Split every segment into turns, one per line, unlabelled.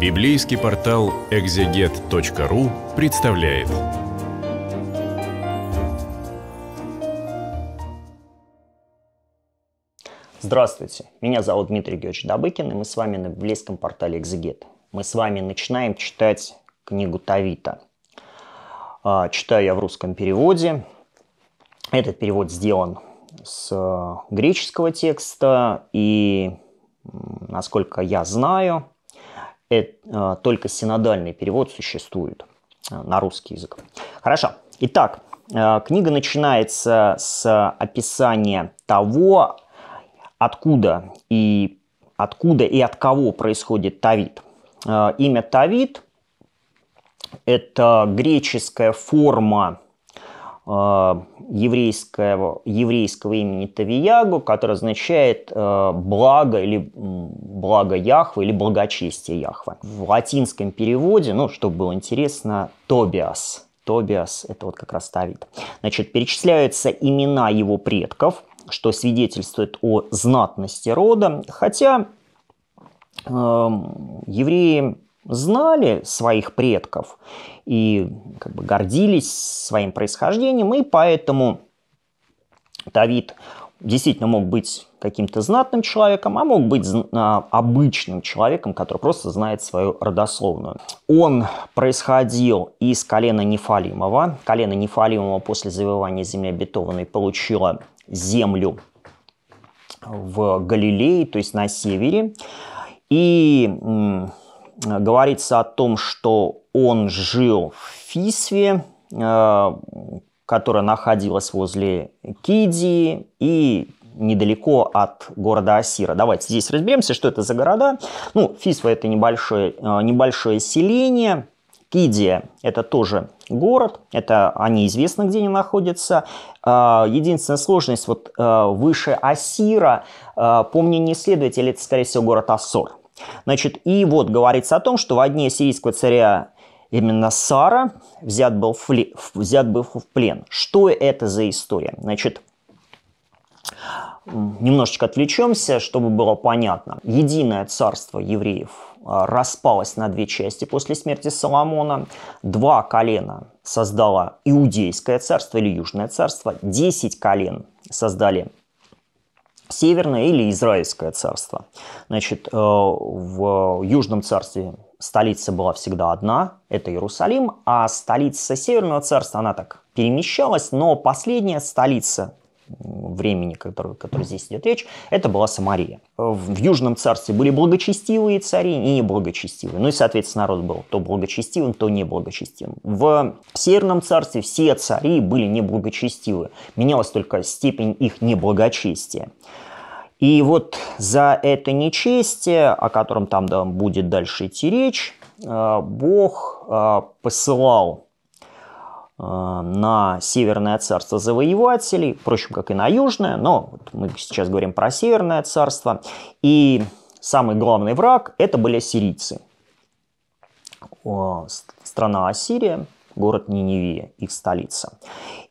Библейский портал экзегет.ру представляет. Здравствуйте, меня зовут Дмитрий Георгиевич Добыкин, и мы с вами на библейском портале Экзегет. Мы с вами начинаем читать книгу Тавита. А, читаю я в русском переводе. Этот перевод сделан с э, греческого текста, и, насколько я знаю, а, только синодальный перевод существует а, на русский язык. Хорошо. Итак, а, книга начинается с описания того, откуда и откуда и от кого происходит Тавид. Имя Тавид – это греческая форма а, еврейского, еврейского имени Тавиягу, который означает э, благо или благо Яхвы или благочестие Яхвы. В латинском переводе, ну, чтобы было интересно, Тобиас. Тобиас – это вот как раз Тавид. Значит, перечисляются имена его предков, что свидетельствует о знатности рода, хотя э, евреи знали своих предков и как бы гордились своим происхождением, и поэтому Давид действительно мог быть каким-то знатным человеком, а мог быть а, обычным человеком, который просто знает свою родословную. Он происходил из колена Нефалимова. Колено Нефалимова после завоевания земли обетованной получило землю в Галилее, то есть на севере. И говорится о том, что он жил в Фисве, э, которая находилась возле Кидии и недалеко от города Асира. Давайте здесь разберемся, что это за города. Ну, Фисва – это небольшое, э, небольшое селение. Кидия – это тоже город, это они известны, где они находятся. Э, единственная сложность, вот выше Асира, по мнению исследователей, это, скорее всего, город Асор – Значит, и вот говорится о том, что в дне сирийского царя именно Сара взят был, фли, взят был в плен. Что это за история? Значит, немножечко отвлечемся, чтобы было понятно. Единое царство евреев а, распалось на две части после смерти Соломона. Два колена создало Иудейское царство или Южное царство. Десять колен создали Северное или Израильское царство. Значит, э, в Южном царстве столица была всегда одна, это Иерусалим, а столица Северного царства, она так перемещалась, но последняя столица времени, который, который здесь идет речь, это была Самария. В Южном царстве были благочестивые цари и неблагочестивые. Ну и, соответственно, народ был то благочестивым, то неблагочестивым. В Северном царстве все цари были неблагочестивы. Менялась только степень их неблагочестия. И вот за это нечестие, о котором там да, будет дальше идти речь, э, Бог э, посылал Э, на Северное царство завоевателей, впрочем, как и на Южное, но вот мы сейчас говорим про Северное царство. И самый главный враг – это были ассирийцы, Страна Ассирия, город Ниневия, их столица.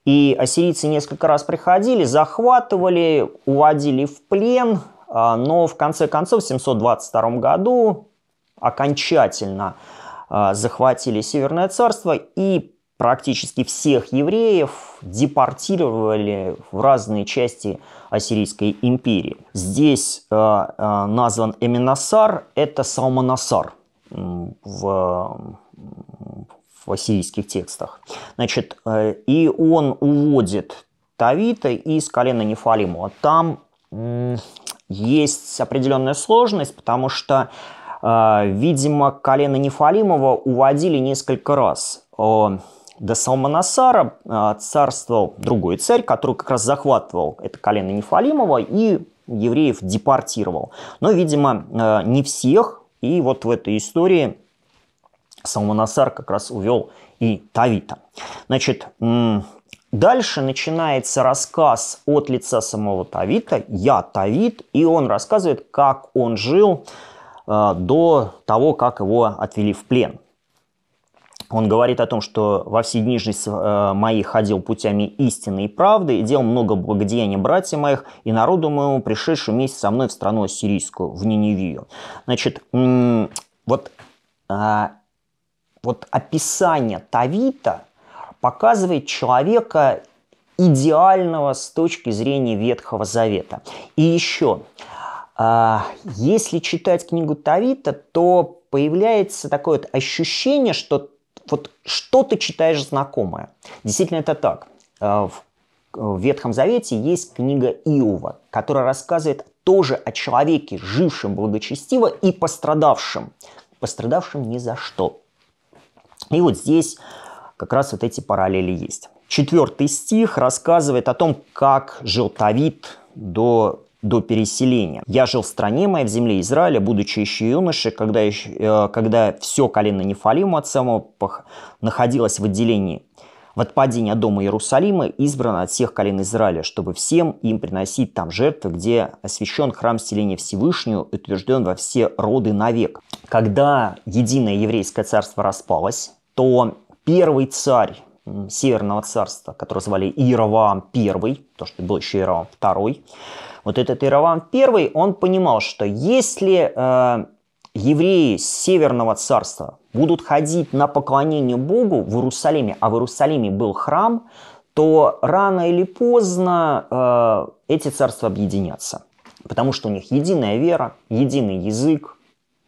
И ассирийцы несколько раз приходили, захватывали, уводили в плен, а, но в конце концов в 722 году окончательно а, захватили Северное царство и практически всех евреев депортировали в разные части Ассирийской империи. Здесь э, э назван Эминасар, это Салманасар в, в ассирийских текстах. Значит, э, и он уводит Тавита из колена Нефалиму. А там э, есть определенная сложность, потому что, э, видимо, колено Нефалимова уводили несколько раз до Салманасара а, царствовал другой царь, который как раз захватывал это колено Нефалимова и евреев депортировал. Но, видимо, а, не всех. И вот в этой истории Салманасар как раз увел и Тавита. Значит, Дальше начинается рассказ от лица самого Тавита, я Тавит, и он рассказывает, как он жил а, до того, как его отвели в плен он говорит о том, что во все дни жизнь э, мои ходил путями истины и правды, и делал много благодеяний братьям моих и народу моему, пришедшему вместе со мной в страну ассирийскую, в Ниневию. Значит, вот, э, вот описание Тавита показывает человека идеального с точки зрения Ветхого Завета. И еще, э, если читать книгу Тавита, то появляется такое вот ощущение, что вот что ты читаешь знакомое? Действительно, это так. Э, э, в Ветхом Завете есть книга Иова, которая рассказывает тоже о человеке, жившем благочестиво и пострадавшем. Пострадавшем ни за что. И вот здесь как раз вот эти параллели есть. Четвертый стих рассказывает о том, как жил Тавид до до переселения. Я жил в стране моей, в земле Израиля, будучи еще юношей, когда, еще, э, когда все колено Нефалима от самого находилось в отделении в отпадении от дома Иерусалима избрано от всех колен Израиля, чтобы всем им приносить там жертвы, где освящен храм селения Всевышнего и утвержден во все роды навек. Когда единое еврейское царство распалось, то первый царь Северного царства, которого звали Иероваам I, то, что был еще Иероваам II. Вот этот Иероваам I, он понимал, что если э, евреи Северного царства будут ходить на поклонение Богу в Иерусалиме, а в Иерусалиме был храм, то рано или поздно э, эти царства объединятся. Потому что у них единая вера, единый язык,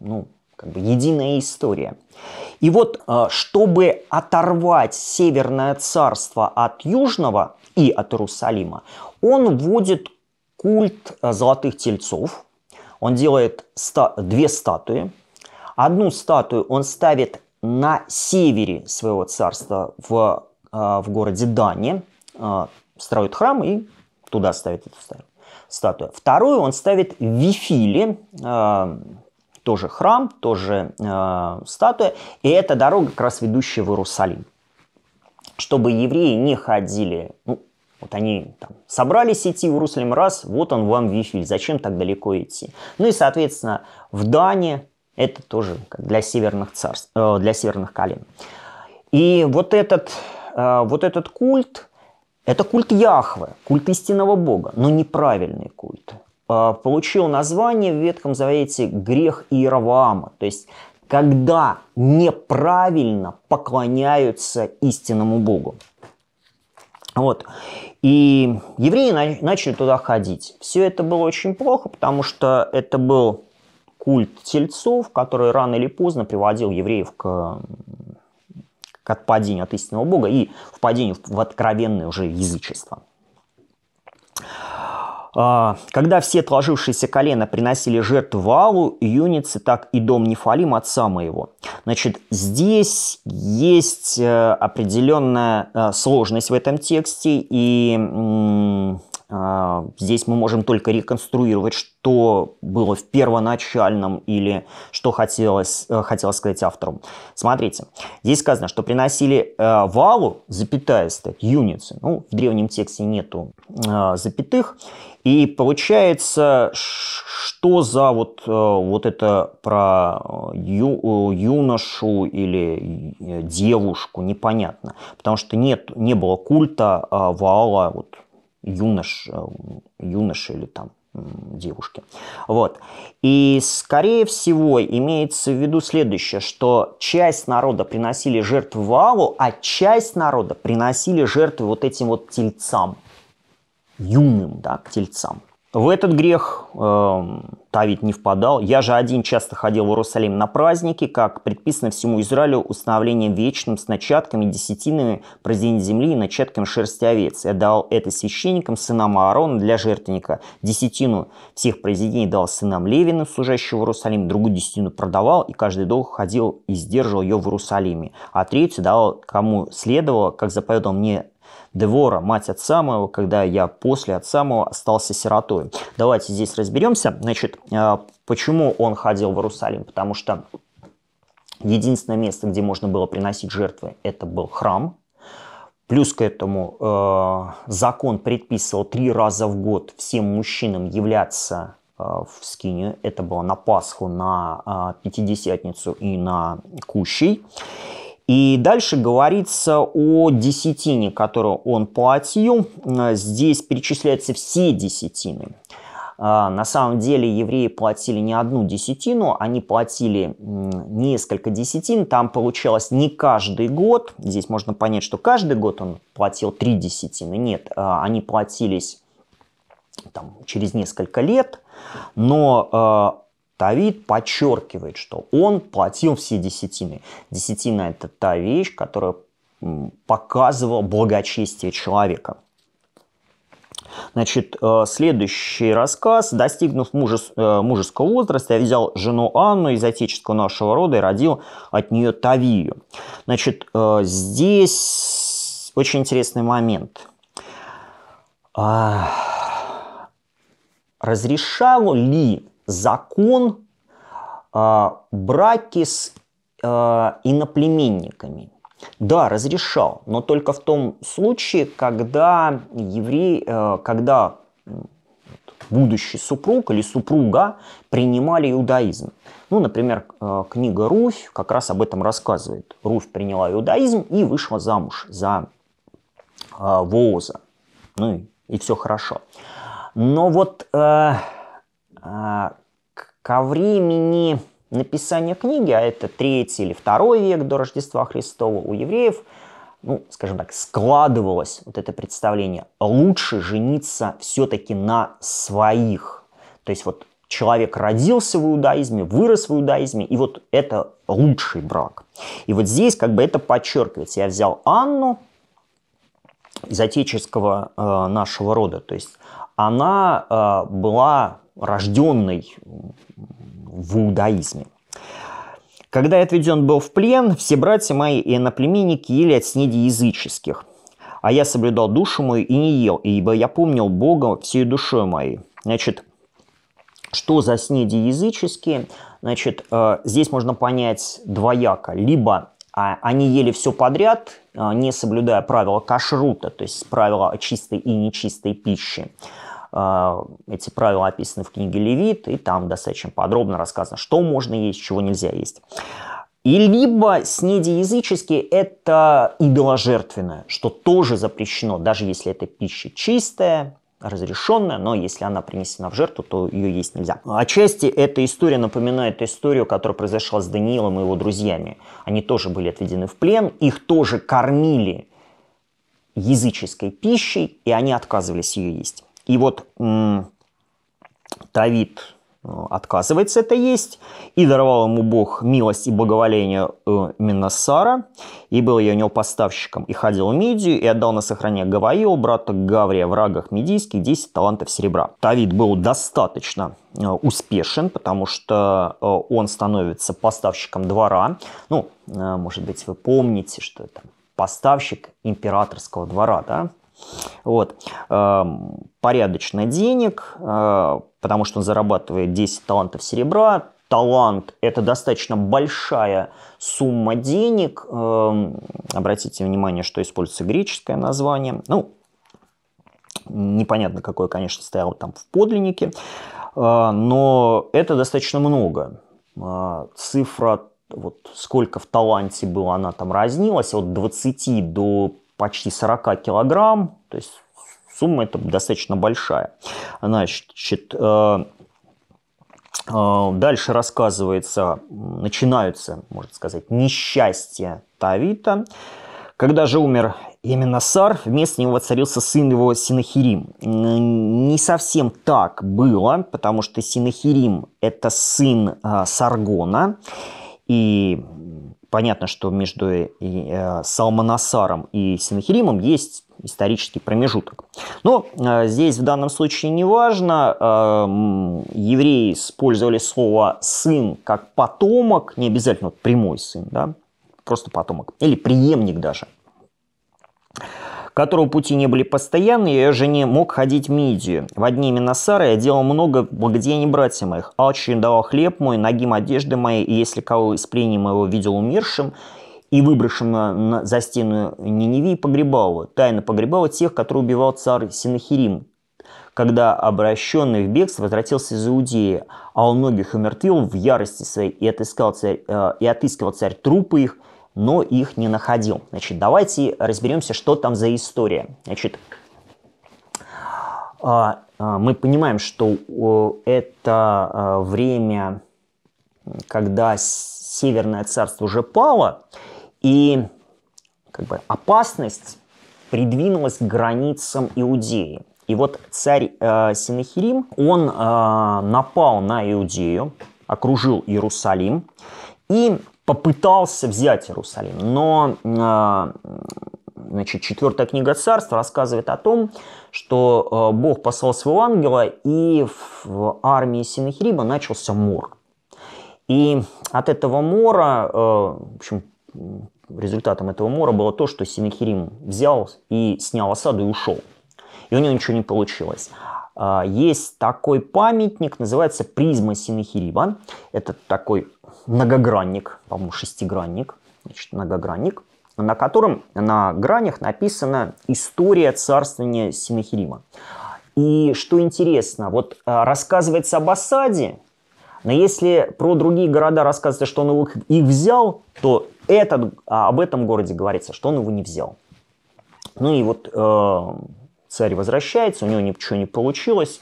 ну, как бы единая история. И вот, э, чтобы оторвать Северное царство от Южного и от Иерусалима, он вводит культ э, золотых тельцов. Он делает ста- две статуи. Одну статую он ставит на севере своего царства в, э, в городе Дане, строит храм и туда ставит эту статую. Вторую он ставит в Вифиле, тоже храм, тоже э, статуя. И это дорога, как раз ведущая в Иерусалим. Чтобы евреи не ходили, ну, вот они там, собрались идти в Иерусалим раз, вот он вам Вифиль, зачем так далеко идти? Ну и, соответственно, в Дане это тоже для северных, царств, э, для северных колен. И вот этот, э, вот этот культ, это культ Яхвы, культ истинного Бога, но неправильный культ. Э, получил название в Ветхом Завете «Грех Иероваама». То есть, когда неправильно поклоняются истинному Богу. Вот. И евреи начали туда ходить. Все это было очень плохо, потому что это был культ тельцов, который рано или поздно приводил евреев к, к отпадению от истинного Бога и впадению в откровенное уже язычество. А, когда все отложившиеся колено приносили жертву Валу, юницы, так и дом Нефалим, отца моего. Значит, здесь есть э, определенная э, сложность в этом тексте, и а, здесь мы можем только реконструировать, что было в первоначальном или что хотелось, э, хотелось сказать автору. Смотрите, здесь сказано, что приносили э, валу, запятая стоит, юницы. Ну, в древнем тексте нету э, запятых. И получается, что за вот, вот это про ю, юношу или девушку, непонятно. Потому что нет, не было культа а вала вот, юнош, э, юноши или там девушки. Вот. И, скорее всего, имеется в виду следующее, что часть народа приносили жертвы Валу, а часть народа приносили жертвы вот этим вот тельцам, юным, да, к тельцам – в этот грех э, эм, Давид не впадал. Я же один часто ходил в Иерусалим на праздники, как предписано всему Израилю установлением вечным с начатками, десятинами произведения земли и начатками шерсти овец. Я дал это священникам, сынам Аарона для жертвенника. Десятину всех произведений дал сынам Левина, служащего в Иерусалим, другую десятину продавал, и каждый долг ходил и сдерживал ее в Иерусалиме. А третью дал кому следовало, как заповедал мне Девора, мать от самого, когда я после от самого остался сиротой. Давайте здесь разберемся. Значит, а, почему он ходил в Иерусалим? Потому что единственное место, где можно было приносить жертвы, это был храм. Плюс к этому а, закон предписывал три раза в год всем мужчинам являться а, в скинию. Это было на Пасху, на Пятидесятницу и на Кущей. И дальше говорится о десятине, которую он платил. Здесь перечисляются все десятины. А, на самом деле евреи платили не одну десятину, они платили несколько десятин. Там получалось не каждый год. Здесь можно понять, что каждый год он платил три десятины. Нет, а, они платились там, через несколько лет. Но а, Тавид подчеркивает, что он платил все десятины. Десятина – это та вещь, которая показывала благочестие человека. Значит, э, следующий рассказ. «Достигнув э, мужеского возраста, я взял жену Анну из отеческого нашего рода и родил от нее Тавию». Значит, э, здесь очень интересный момент. А, разрешал ли закон а, браки с а, иноплеменниками. Да, разрешал, но только в том случае, когда еврей, а, когда будущий супруг или супруга принимали иудаизм. Ну, например, книга Руфь как раз об этом рассказывает. Руфь приняла иудаизм и вышла замуж за Вооза. Ну и, и все хорошо. Но вот а, ко времени написания книги, а это третий или второй век до Рождества Христова у евреев, ну, скажем так, складывалось вот это представление, лучше жениться все-таки на своих. То есть вот человек родился в иудаизме, вырос в иудаизме, и вот это лучший брак. И вот здесь как бы это подчеркивается. Я взял Анну из отеческого э, нашего рода, то есть она э, была рожденный в иудаизме. Когда я отведен был в плен, все братья мои и иноплеменники ели от снеди языческих. А я соблюдал душу мою и не ел, ибо я помнил Бога всей душой моей. Значит, что за снеди языческие? Значит, э, здесь можно понять двояко. Либо а, они ели все подряд, э, не соблюдая правила кашрута, то есть правила чистой и нечистой пищи. А, эти правила описаны в книге Левит, и там достаточно подробно рассказано, что можно есть, чего нельзя есть. И либо снеди языческие – это идоложертвенное, что тоже запрещено, даже если эта пища чистая, разрешенная, но если она принесена в жертву, то ее есть нельзя. Отчасти эта история напоминает историю, которая произошла с Даниилом и его друзьями. Они тоже были отведены в плен, их тоже кормили языческой пищей, и они отказывались ее есть. И вот Давид э, отказывается это есть, и даровал ему Бог милость и благоволение э, Минасара, и был я у него поставщиком, и ходил в Мидию, и отдал на сохранение Гаваил, брата Гаврия, врагах медийских, 10 талантов серебра. Давид был достаточно э, успешен, потому что э, он становится поставщиком двора. Ну, может быть, вы помните, что это поставщик императорского двора, да? Вот. Эм, порядочно денег, э, потому что он зарабатывает 10 талантов серебра. Талант – это достаточно большая сумма денег. Эм, обратите внимание, что используется греческое название. Ну, непонятно, какое, конечно, стояло там в подлиннике. Э, но это достаточно много. Э, цифра вот сколько в таланте было, она там разнилась, от 20 до почти 40 килограмм, то есть сумма это достаточно большая. Значит, э, э, дальше рассказывается, начинаются, можно сказать, несчастья Тавита. Когда же умер именно Сар, вместо него воцарился сын его Синахирим. Не совсем так было, потому что Синахирим – это сын э, Саргона, и понятно, что между э, э Салманасаром и Синахиримом есть исторический промежуток. Но э, здесь в данном случае не важно. Э, евреи использовали слово «сын» как «потомок», не обязательно вот прямой сын, да, просто потомок, или преемник даже – которого пути не были постоянные, я же не мог ходить в Мидию. В одни Минасары я делал много благодеяний братья моих. Алчин давал хлеб мой, ногим одежды моей, и если кого из плени моего видел умершим, и выброшен за стену Ниневи погребал, тайно погребал тех, которые убивал царь Синахирим, когда обращенный в бегство возвратился из Иудеи, а он многих умертвил в ярости своей, и, отыскал царь, э, и отыскивал царь трупы их, но их не находил. Значит, давайте разберемся, что там за история. Значит, а, а, мы понимаем, что это а, время, когда Северное царство уже пало, и как бы, опасность придвинулась к границам Иудеи. И вот царь э, Синахирим, он э, напал на Иудею, окружил Иерусалим, и попытался взять Иерусалим, но а, значит, четвертая книга царства рассказывает о том, что а, Бог послал своего ангела, и в армии Синахириба начался мор. И от этого мора, а, в общем, результатом этого мора было то, что Синахирим взял и снял осаду и ушел. И у него ничего не получилось. Есть такой памятник, называется призма Синахириба. Это такой многогранник, по-моему, шестигранник, значит, многогранник, на котором на гранях написана история царствования Синахирима. И что интересно, вот э, рассказывается об осаде, но если про другие города рассказывается, что он их, их взял, то этот, а, об этом городе говорится, что он его не взял. Ну и вот э, царь возвращается, у него ничего не получилось,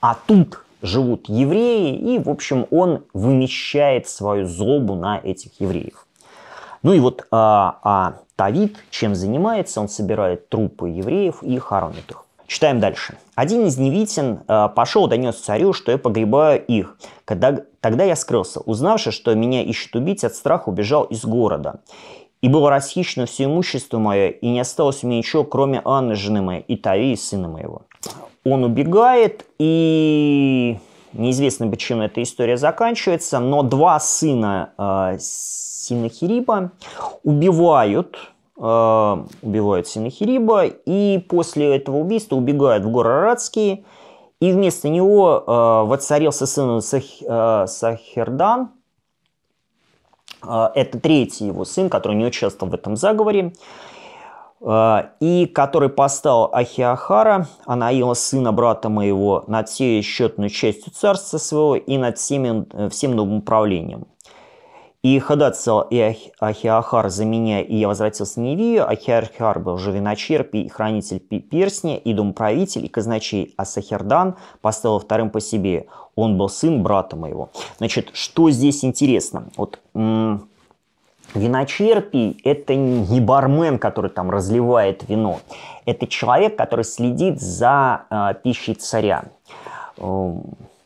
а тут живут евреи, и, в общем, он вымещает свою злобу на этих евреев. Ну и вот а, а Тавид чем занимается? Он собирает трупы евреев и хоронит их. Читаем дальше. Один из невитин э, пошел донес царю, что я погребаю их. Когда, тогда я скрылся, узнавши, что меня ищут убить, от страха убежал из города. И было расхищено все имущество мое, и не осталось у меня ничего, кроме Анны, жены моей, и Тави, сына моего он убегает, и неизвестно, почему эта история заканчивается, но два сына э, Синахириба убивают э, убивают Синахириба, и после этого убийства убегают в горы Арадские, и вместо него э, воцарился сын Сах, э, Сахердан, э, это третий его сын, который не участвовал в этом заговоре, а, и который поставил Ахиахара, Анаила, сына брата моего, над всей счетную частью царства своего и над всеми, э, всем новым управлением. И Хадат и Ахиахар за меня, и я возвратился в Невию. Ахиахар был же виночерп и хранитель перстня, и домправитель, и казначей. А Сахердан поставил вторым по себе. Он был сын брата моего. Значит, что здесь интересно? Вот м- Виночерпий – это не бармен, который там разливает вино. Это человек, который следит за э, пищей царя. Э,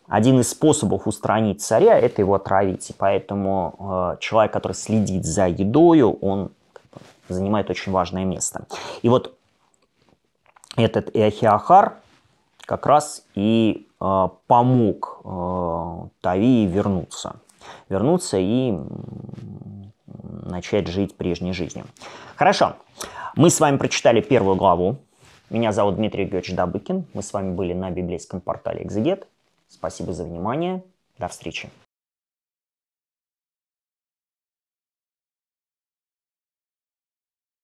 один из способов устранить царя – это его отравить. И поэтому э, человек, который следит за едою, он занимает очень важное место. И вот этот Эхиахар как раз и э, помог э, Тавии вернуться. Вернуться и начать жить прежней жизнью. Хорошо. Мы с вами прочитали первую главу. Меня зовут Дмитрий Георгиевич Добыкин. Мы с вами были на библейском портале «Экзегет». Спасибо за внимание. До встречи.